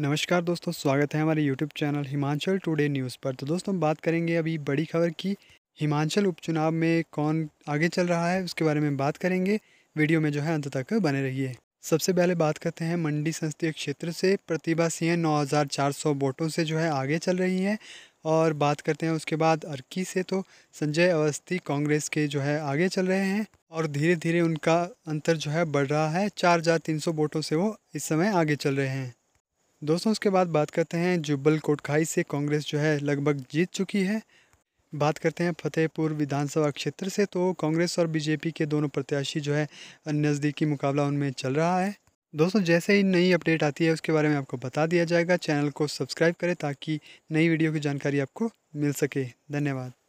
नमस्कार दोस्तों स्वागत है हमारे YouTube channel Himachal today news पर तो दोस्तों बात करेंगे अभी बड़ी खबर की हिमाचल उपचुनाव में कौन आगे चल रहा है उसके बारे में बात करेंगे वीडियो में जो है अंत तक बने रहिए सबसे पहले बात करते हैं मंडी संसदीय क्षेत्र से प्रतिभा सिंह नौ वोटों से जो है आगे चल रही हैं और बात करते हैं उसके बाद अर्की से तो संजय अवस्थी कांग्रेस के जो है आगे चल रहे हैं और धीरे धीरे उनका अंतर जो है बढ़ रहा है चार हज़ार तीन सौ वोटों से वो इस समय आगे चल रहे हैं दोस्तों उसके बाद बात करते हैं जुब्बल कोटखाई से कांग्रेस जो है लगभग जीत चुकी है बात करते हैं फतेहपुर विधानसभा क्षेत्र से तो कांग्रेस और बीजेपी के दोनों प्रत्याशी जो है नज़दीकी मुकाबला उनमें चल रहा है दोस्तों जैसे ही नई अपडेट आती है उसके बारे में आपको बता दिया जाएगा चैनल को सब्सक्राइब करें ताकि नई वीडियो की जानकारी आपको मिल सके धन्यवाद